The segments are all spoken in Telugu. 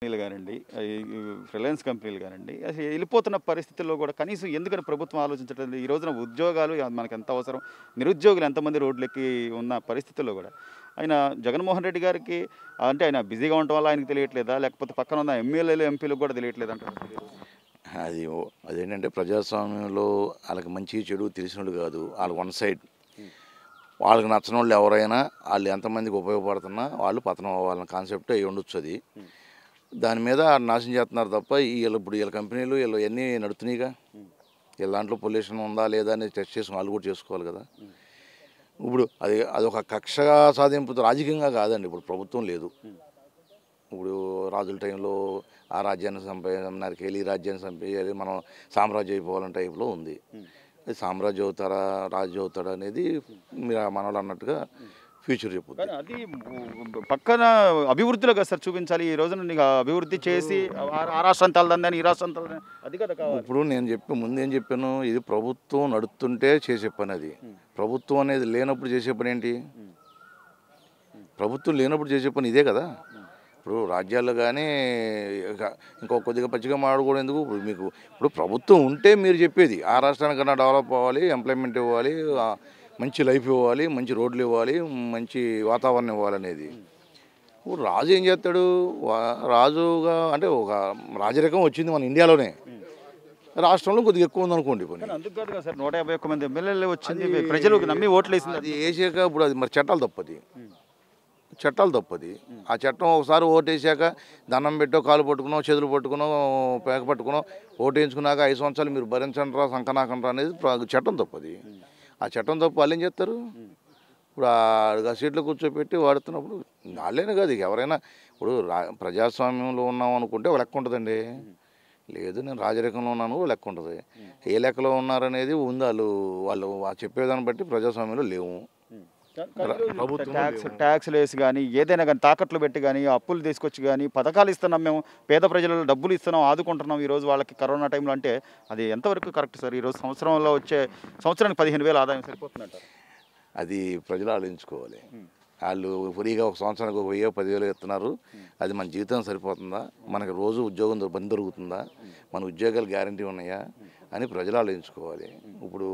కంపెనీలు కానివ్వండి రిలయన్స్ కంపెనీలు కానివ్వండి అసలు వెళ్ళిపోతున్న పరిస్థితుల్లో కూడా కనీసం ఎందుకని ప్రభుత్వం ఆలోచించడం ఈ రోజున ఉద్యోగాలు మనకు ఎంత అవసరం నిరుద్యోగులు ఎంతమంది రోడ్లెక్కి ఉన్న పరిస్థితుల్లో కూడా ఆయన జగన్మోహన్ రెడ్డి గారికి అంటే ఆయన బిజీగా ఉండటం వల్ల ఆయనకు తెలియట్లేదా లేకపోతే పక్కన ఉన్న ఎమ్మెల్యేలు ఎంపీలకు కూడా తెలియట్లేదు అంటారు అది అదేంటంటే ప్రజాస్వామ్యంలో వాళ్ళకి మంచి చెడు తెలిసినోళ్ళు కాదు వాళ్ళు వన్ సైడ్ వాళ్ళకి నచ్చిన వాళ్ళు ఎవరైనా వాళ్ళు ఎంతమందికి ఉపయోగపడుతున్నా వాళ్ళు పతనం అవ్వాలన్న కాన్సెప్ట్ అయి ఉండొచ్చు అది దాని మీద నాశనం చేస్తున్నారు తప్ప వీళ్ళు ఇప్పుడు వీళ్ళ కంపెనీలు వీళ్ళు అన్నీ నడుతున్నాయిగా వీళ్ళ దాంట్లో పొల్యూషన్ ఉందా లేదా అనేది టెస్ట్ చేసి వాళ్ళు కూడా చేసుకోవాలి కదా ఇప్పుడు అది అదొక కక్షగా సాధింపుతో రాజకీయంగా కాదండి ఇప్పుడు ప్రభుత్వం లేదు ఇప్పుడు రాజుల టైంలో ఆ రాజ్యాన్ని సంపేయాలన్నారు వెళ్ళి రాజ్యాన్ని సంపేయాలి మనం సామ్రాజ్యం అయిపోవాలని టైప్లో ఉంది సామ్రాజ్యం అవుతారా రాజు అవుతాడా అనేది మీరు మనవాళ్ళు అన్నట్టుగా ఫ్యూచర్ చెప్పుద్ది అది పక్కన అభివృద్ధిలో కదా సార్ చూపించాలి ఈ రోజున నీకు అభివృద్ధి చేసి ఆ రాష్ట్రం తలదందని ఈ రాష్ట్రం తలదని అది కదా ఇప్పుడు నేను చెప్పి ముందు ఏం చెప్పాను ఇది ప్రభుత్వం నడుస్తుంటే చేసే పని అది ప్రభుత్వం అనేది లేనప్పుడు చేసే పని ఏంటి ప్రభుత్వం లేనప్పుడు చేసే పని ఇదే కదా ఇప్పుడు రాజ్యాల్లో కానీ ఇంకో కొద్దిగా పచ్చిగా మాట్లాడుకోవడం ఎందుకు ఇప్పుడు మీకు ఇప్పుడు ప్రభుత్వం ఉంటే మీరు చెప్పేది ఆ రాష్ట్రానికన్నా డెవలప్ అవ్వాలి ఎంప్లాయ్మెంట్ ఇవ్వాలి మంచి లైఫ్ ఇవ్వాలి మంచి రోడ్లు ఇవ్వాలి మంచి వాతావరణం ఇవ్వాలనేది రాజు ఏం చేస్తాడు రాజుగా అంటే ఒక రాజరికం వచ్చింది మన ఇండియాలోనే రాష్ట్రంలో కొద్దిగా ఎక్కువ ఉంది అనుకోండి పోనీ నూట యాభై ఒక్క మంది ఎమ్మెల్యేలు వచ్చింది ప్రజలు నమ్మి ఓట్లు వేసింది అది వేసాక ఇప్పుడు అది మరి చట్టాలు తప్పది చట్టాలు తప్పది ఆ చట్టం ఒకసారి ఓటేసాక దండం పెట్టో కాలు పట్టుకునో చేతులు పట్టుకునో పేక పట్టుకునో ఓటేసుకున్నాక ఐదు సంవత్సరాలు మీరు భరించండి రా అనేది చట్టం తప్పది ఆ చట్టం తప్ప వాళ్ళు ఏం చేస్తారు ఇప్పుడు ఆ సీట్లో కూర్చోపెట్టి వాడుతున్నప్పుడు వాళ్ళేనే కాదు ఇక ఎవరైనా ఇప్పుడు ప్రజాస్వామ్యంలో ఉన్నాం అనుకుంటే ఒక లెక్క ఉంటుందండి లేదు నేను రాజరికంలో ఉన్నాను లెక్క ఉంటుంది ఏ లెక్కలో ఉన్నారనేది ఉంది వాళ్ళు వాళ్ళు చెప్పేదాన్ని బట్టి ప్రజాస్వామ్యంలో లేవు ట్యాక్స్ ట్యాక్స్లు వేసి కానీ ఏదైనా కానీ తాకట్లు పెట్టి కానీ అప్పులు తీసుకొచ్చి కానీ పథకాలు ఇస్తున్నాం మేము పేద ప్రజలలో డబ్బులు ఇస్తున్నాం ఆదుకుంటున్నాం ఈరోజు వాళ్ళకి కరోనా టైంలో అంటే అది ఎంతవరకు కరెక్ట్ సార్ ఈరోజు సంవత్సరంలో వచ్చే సంవత్సరానికి పదిహేను వేలు ఆదాయం సరిపోతున్నట్టు అది ప్రజలు ఆలోచించుకోవాలి వాళ్ళు ఫ్రీగా ఒక సంవత్సరానికి ఒక వెయ్యో పదివేలు ఇస్తున్నారు అది మన జీవితం సరిపోతుందా మనకు రోజు ఉద్యోగం బంద్ దొరుకుతుందా మన ఉద్యోగాలు గ్యారంటీ ఉన్నాయా అని ప్రజలు ఆలోచించుకోవాలి ఇప్పుడు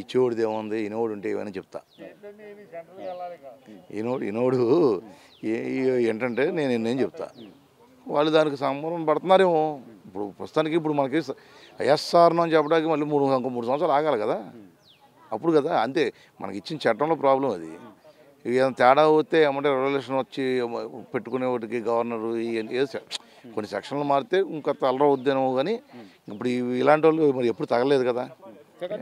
ఇచ్చేవాడిదేముంది ఇనోడు ఉంటే ఏమైనా చెప్తా ఈనోడు ఈనోడు ఏంటంటే నేను ఎన్నేం చెప్తా వాళ్ళు దానికి సంబరం పడుతున్నారేమో ఇప్పుడు ప్రస్తుతానికి ఇప్పుడు మనకి ఐఎస్ఆర్ అని చెప్పడానికి మళ్ళీ మూడు ఇంకో మూడు సంవత్సరాలు ఆగాలి కదా అప్పుడు కదా అంతే మనకి ఇచ్చిన చట్టంలో ప్రాబ్లం అది ఏదైనా తేడా పోతే ఏమంటే రెవల్యూషన్ వచ్చి పెట్టుకునే వాటికి గవర్నరు ఏదో కొన్ని సెక్షన్లు మారితే ఇంకా వద్దేనో కానీ ఇప్పుడు ఇలాంటి వాళ్ళు మరి ఎప్పుడు తగలేదు కదా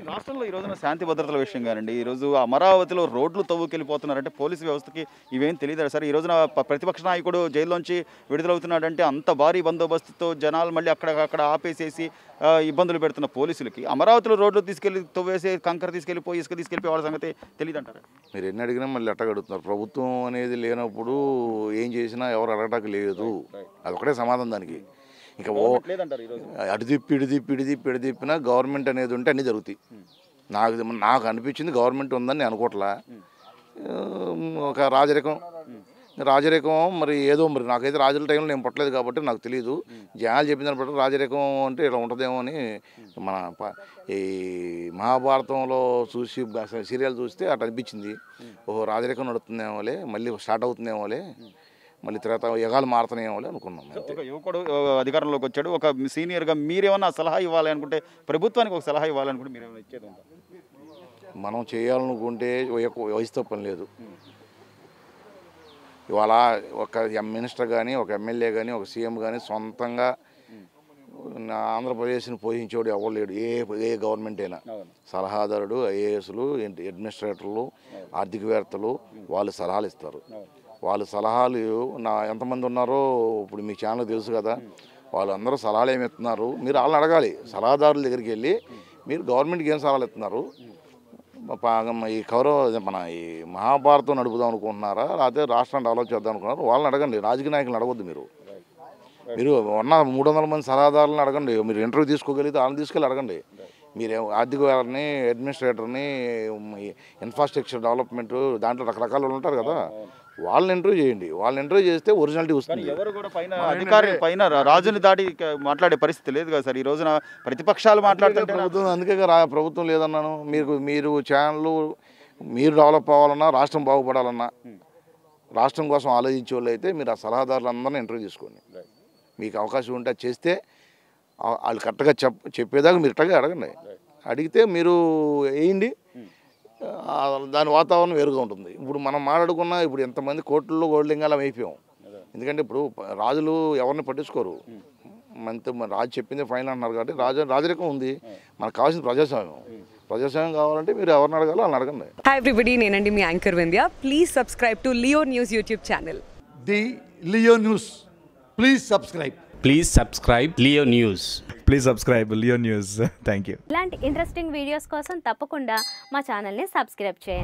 రాష్ట్రంలో ఈ రోజున శాంతి భద్రతల విషయం కానండి ఈరోజు అమరావతిలో రోడ్లు తవ్వుకెళ్ళిపోతున్నారంటే పోలీసు వ్యవస్థకి ఇవేం తెలియదు సార్ ఈ రోజున ప్రతిపక్ష నాయకుడు జైల్లోంచి విడుదలవుతున్నాడంటే అంత భారీ బందోబస్తుతో జనాలు మళ్ళీ అక్కడక్కడ ఆపేసేసి ఇబ్బందులు పెడుతున్న పోలీసులకి అమరావతిలో రోడ్లు తీసుకెళ్ళి తవ్వేసి కంకర తీసుకెళ్ళిపోయి ఇసుక తీసుకెళ్ళిపోయి వాళ్ళ సంగతి అంటారు మీరు ఎన్ని అడిగినా మళ్ళీ అట్టగడుతున్నారు ప్రభుత్వం అనేది లేనప్పుడు ఏం చేసినా ఎవరు అడగటకు లేదు అది ఒకటే సమాధానం దానికి ఇంకా ఓ అటు తిప్పి ఇటు తిప్పి ఇటు తిప్పి ఇటు తిప్పినా గవర్నమెంట్ అనేది ఉంటే అన్నీ జరుగుతాయి hmm. నాకు నాకు అనిపించింది గవర్నమెంట్ ఉందని నేను అనుకోవట్లా hmm. ఒక రాజరికం hmm. రాజరికం మరి ఏదో మరి నాకైతే రాజుల టైంలో నేను పట్టలేదు కాబట్టి నాకు తెలియదు జనాలు చెప్పిన దాన్ని బట్టి రాజరికం అంటే ఇలా ఉంటుందేమో అని మన ఈ మహాభారతంలో చూసి సీరియల్ చూస్తే అటు అనిపించింది ఓహో రాజరికం నడుతుందేమోలే మళ్ళీ స్టార్ట్ అవుతుందేమోలే మళ్ళీ తర్వాత యుగాలు ఏమో అనుకున్నాం యువకుడు అధికారంలోకి వచ్చాడు ఒక సీనియర్గా మీరేమన్నా సలహా ఇవ్వాలి అనుకుంటే ప్రభుత్వానికి ఒక సలహా ఇవ్వాలనుకుంటే ఏమైనా ఇచ్చేది మనం చేయాలనుకుంటే వయసుతో పని లేదు ఇవాళ ఒక మినిస్టర్ కానీ ఒక ఎమ్మెల్యే కానీ ఒక సీఎం కానీ సొంతంగా ఆంధ్రప్రదేశ్ని పోషించేవాడు ఎవరు లేడు ఏ ఏ గవర్నమెంట్ అయినా సలహాదారుడు ఐఏఎస్లు అడ్మినిస్ట్రేటర్లు ఆర్థికవేత్తలు వాళ్ళు సలహాలు ఇస్తారు వాళ్ళ సలహాలు నా ఎంతమంది ఉన్నారో ఇప్పుడు మీ ఛానల్ తెలుసు కదా వాళ్ళు అందరూ సలహాలు ఏమి ఇస్తున్నారు మీరు వాళ్ళని అడగాలి సలహాదారుల దగ్గరికి వెళ్ళి మీరు గవర్నమెంట్కి ఏం సలహాలు ఇస్తున్నారు ఈ కౌరవ మన ఈ మహాభారతం నడుపుదాం అనుకుంటున్నారా లేకపోతే రాష్ట్రాన్ని డెవలప్ చేద్దాం అనుకున్నారు వాళ్ళని అడగండి రాజకీయ నాయకులను అడగొద్దు మీరు మీరు ఉన్న మూడు వందల మంది సలహాదారులను అడగండి మీరు ఇంటర్వ్యూ తీసుకోగలిగితే వాళ్ళని తీసుకెళ్ళి అడగండి మీరు ఆర్థిక వారిని అడ్మినిస్ట్రేటర్ని ఇన్ఫ్రాస్ట్రక్చర్ డెవలప్మెంట్ దాంట్లో రకరకాలు ఉంటారు కదా వాళ్ళని ఇంటర్వ్యూ చేయండి వాళ్ళని ఇంటర్వ్యూ చేస్తే ఒరిజినాలిటీ వస్తుంది అధికారి పైన రాజుని దాటి మాట్లాడే పరిస్థితి లేదు కదా సార్ ఈ రోజున ప్రతిపక్షాలు మాట్లాడుతుంటే ప్రభుత్వం అందుకే ప్రభుత్వం లేదన్నాను మీరు మీరు ఛానళ్ళు మీరు డెవలప్ అవ్వాలన్నా రాష్ట్రం బాగుపడాలన్నా రాష్ట్రం కోసం ఆలోచించే వాళ్ళు అయితే మీరు ఆ సలహాదారులందరినీ ఇంటర్వ్యూ తీసుకోండి మీకు అవకాశం ఉంటే చేస్తే వాళ్ళు కరెక్ట్గా చెప్ చెప్పేదాకా మీరు ఇట్టగా అడగండి అడిగితే మీరు వేయండి దాని వాతావరణం వేరుగా ఉంటుంది ఇప్పుడు మనం మాట్లాడుకున్న ఇప్పుడు ఎంతమంది కోట్లలో గోల్డింగాలం అవి ఎందుకంటే ఇప్పుడు రాజులు ఎవరిని పట్టించుకోరు మనతో రాజు చెప్పింది ఫైనల్ అన్నారు కాబట్టి రాజ రాజరికం ఉంది మనకు కావాల్సిన ప్రజాస్వామ్యం ప్రజాస్వామ్యం కావాలంటే మీరు ఎవరిని అడగాలో అని అడగండి హాయ్ ఎవ్రీబడి నేనండి మీ anchor Vindhya please subscribe to Leo News YouTube channel the Leo News please subscribe please subscribe Leo News please subscribe Leo News thank you ఇలాంటి ఇంట్రెస్టింగ్ వీడియోస్ కోసం తప్పకుండా మా ఛానల్ని సబ్స్క్రైబ్ చేయండి